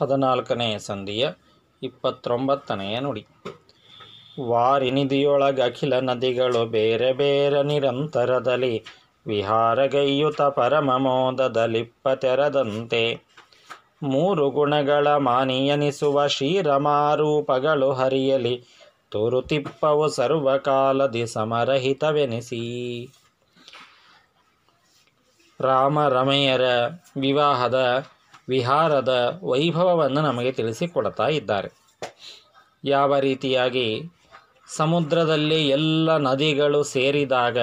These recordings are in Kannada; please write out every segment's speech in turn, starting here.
ಹದಿನಾಲ್ಕನೆಯ ಸಂಧಿಯ ಇಪ್ಪತ್ತೊಂಬತ್ತನೆಯ ನುಡಿ ನಿಧಿಯೊಳಗ ಅಖಿಲ ನದಿಗಳು ಬೇರೆ ಬೇರೆ ನಿರಂತರದಲ್ಲಿ ವಿಹಾರಗೈಯುತ ಪರಮಮೋದದಲಿಪ್ಪ ತೆರದಂತೆ ಮೂರು ಗುಣಗಳ ಮಾನಿಯನಿಸುವ ಶ್ರೀರಮಾರೂಪಗಳು ಹರಿಯಲಿ ತುರುತಿಪ್ಪವು ಸರ್ವಕಾಲದಿ ಸಮರಹಿತವೆನಿಸಿ ರಾಮ ವಿವಾಹದ ವಿಹಾರದ ವೈಭವವನ್ನು ನಮಗೆ ತಿಳಿಸಿಕೊಡ್ತಾ ಇದ್ದಾರೆ ಯಾವ ರೀತಿಯಾಗಿ ಸಮುದ್ರದಲ್ಲಿ ಎಲ್ಲ ನದಿಗಳು ಸೇರಿದಾಗ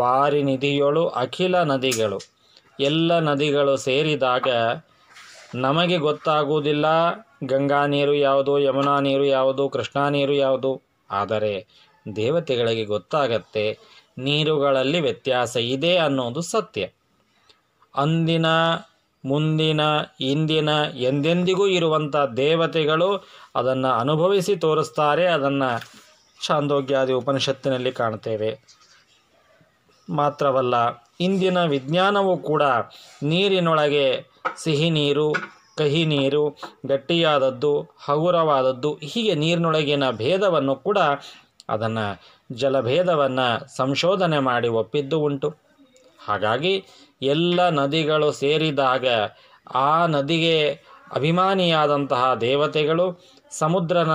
ವಾರಿ ನಿಧಿಯೊಳು ಅಖಿಲ ನದಿಗಳು ಎಲ್ಲ ನದಿಗಳು ಸೇರಿದಾಗ ನಮಗೆ ಗೊತ್ತಾಗುವುದಿಲ್ಲ ಗಂಗಾ ನೀರು ಯಾವುದು ಯಮುನಾ ನೀರು ಯಾವುದು ಕೃಷ್ಣಾ ನೀರು ಯಾವುದು ಆದರೆ ದೇವತೆಗಳಿಗೆ ಗೊತ್ತಾಗತ್ತೆ ನೀರುಗಳಲ್ಲಿ ವ್ಯತ್ಯಾಸ ಇದೆ ಅನ್ನೋದು ಸತ್ಯ ಅಂದಿನ ಮುಂದಿನ ಇಂದಿನ ಎಂದೆಂದಿಗೂ ಇರುವಂಥ ದೇವತೆಗಳು ಅದನ್ನು ಅನುಭವಿಸಿ ತೋರಿಸ್ತಾರೆ ಅದನ್ನು ಚಾಂದೋಗ್ಯಾದಿ ಉಪನಿಷತ್ತಿನಲ್ಲಿ ಕಾಣ್ತೇವೆ ಮಾತ್ರವಲ್ಲ ಇಂದಿನ ವಿಜ್ಞಾನವು ಕೂಡ ನೀರಿನೊಳಗೆ ಸಿಹಿ ನೀರು ಕಹಿ ನೀರು ಗಟ್ಟಿಯಾದದ್ದು ಹಗುರವಾದದ್ದು ಹೀಗೆ ನೀರಿನೊಳಗಿನ ಭೇದವನ್ನು ಕೂಡ ಅದನ್ನು ಜಲಭೇದವನ್ನು ಸಂಶೋಧನೆ ಮಾಡಿ ಒಪ್ಪಿದ್ದು ಉಂಟು ಹಾಗಾಗಿ ಎಲ್ಲ ನದಿಗಳು ಸೇರಿದಾಗ ಆ ನದಿಗೆ ಅಭಿಮಾನಿಯಾದಂತಹ ದೇವತೆಗಳು ಸಮುದ್ರನ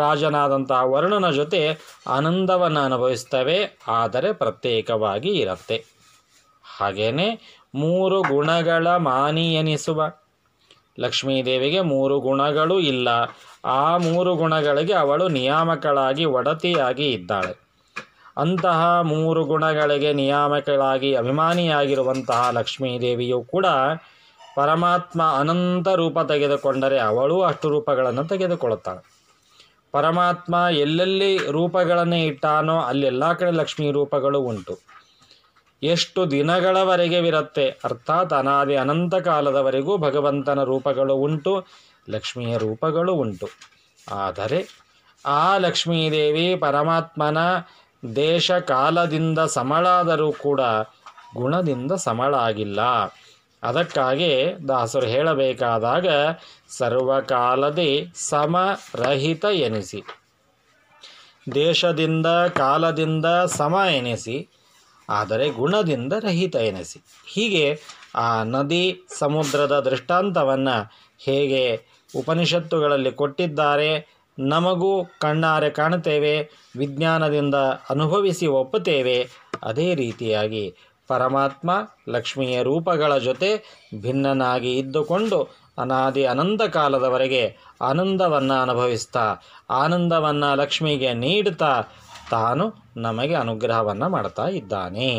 ರಾಜನಾದಂತಹ ವರುಣನ ಜೊತೆ ಆನಂದವನ್ನು ಅನುಭವಿಸ್ತವೆ ಆದರೆ ಪ್ರತ್ಯೇಕವಾಗಿ ಇರುತ್ತೆ ಹಾಗೆಯೇ ಮೂರು ಗುಣಗಳ ಮಾನಿಯನಿಸುವ ಲಕ್ಷ್ಮೀದೇವಿಗೆ ಮೂರು ಗುಣಗಳು ಇಲ್ಲ ಆ ಮೂರು ಗುಣಗಳಿಗೆ ಅವಳು ನಿಯಾಮಕಳಾಗಿ ಒಡತಿಯಾಗಿ ಇದ್ದಾಳೆ ಅಂತಹ ಮೂರು ಗುಣಗಳಿಗೆ ನಿಯಾಮಕಳಾಗಿ ಅಭಿಮಾನಿಯಾಗಿರುವಂತಹ ಲಕ್ಷ್ಮೀದೇವಿಯು ಕೂಡ ಪರಮಾತ್ಮ ಅನಂತ ರೂಪ ತೆಗೆದುಕೊಂಡರೆ ಅವಳು ಅಷ್ಟು ರೂಪಗಳನ್ನು ತೆಗೆದುಕೊಳ್ಳುತ್ತಾಳೆ ಪರಮಾತ್ಮ ಎಲ್ಲೆಲ್ಲಿ ರೂಪಗಳನ್ನು ಇಟ್ಟಾನೋ ಅಲ್ಲೆಲ್ಲ ಕಡೆ ಲಕ್ಷ್ಮೀ ರೂಪಗಳು ಉಂಟು ಎಷ್ಟು ದಿನಗಳವರೆಗೆ ವಿರುತ್ತೆ ಅರ್ಥಾತ್ ಅನಾದಿ ಅನಂತ ಕಾಲದವರೆಗೂ ಭಗವಂತನ ರೂಪಗಳು ಉಂಟು ಲಕ್ಷ್ಮಿಯ ರೂಪಗಳು ಉಂಟು ಆದರೆ ಆ ಲಕ್ಷ್ಮೀದೇವಿ ಪರಮಾತ್ಮನ ದೇಶ ಕಾಲದಿಂದ ಸಮಳಾದರೂ ಕೂಡ ಗುಣದಿಂದ ಸಮಳಾಗಿಲ್ಲ ಅದಕ್ಕಾಗಿ ದಾಸರು ಹೇಳಬೇಕಾದಾಗ ಸರ್ವಕಾಲದಿ ಸಮರಹಿತ ಎನಿಸಿ ದೇಶದಿಂದ ಕಾಲದಿಂದ ಸಮ ಎನಿಸಿ ಆದರೆ ಗುಣದಿಂದ ರಹಿತ ಎನಿಸಿ ಹೀಗೆ ಆ ನದಿ ಸಮುದ್ರದ ದೃಷ್ಟಾಂತವನ್ನು ಹೇಗೆ ಉಪನಿಷತ್ತುಗಳಲ್ಲಿ ಕೊಟ್ಟಿದ್ದಾರೆ ನಮಗೂ ಕಣ್ಣಾರೆ ಕಾಣುತ್ತೇವೆ ವಿಜ್ಞಾನದಿಂದ ಅನುಭವಿಸಿ ಒಪ್ಪುತ್ತೇವೆ ಅದೇ ರೀತಿಯಾಗಿ ಪರಮಾತ್ಮ ಲಕ್ಷ್ಮಿಯ ರೂಪಗಳ ಜೊತೆ ಭಿನ್ನನಾಗಿ ಇದ್ದುಕೊಂಡು ಅನಾದಿ ಅನಂತ ಕಾಲದವರೆಗೆ ಆನಂದವನ್ನು ಅನುಭವಿಸ್ತಾ ಆನಂದವನ್ನು ಲಕ್ಷ್ಮಿಗೆ ನೀಡುತ್ತಾ ತಾನು ನಮಗೆ ಅನುಗ್ರಹವನ್ನು ಮಾಡ್ತಾ ಇದ್ದಾನೆ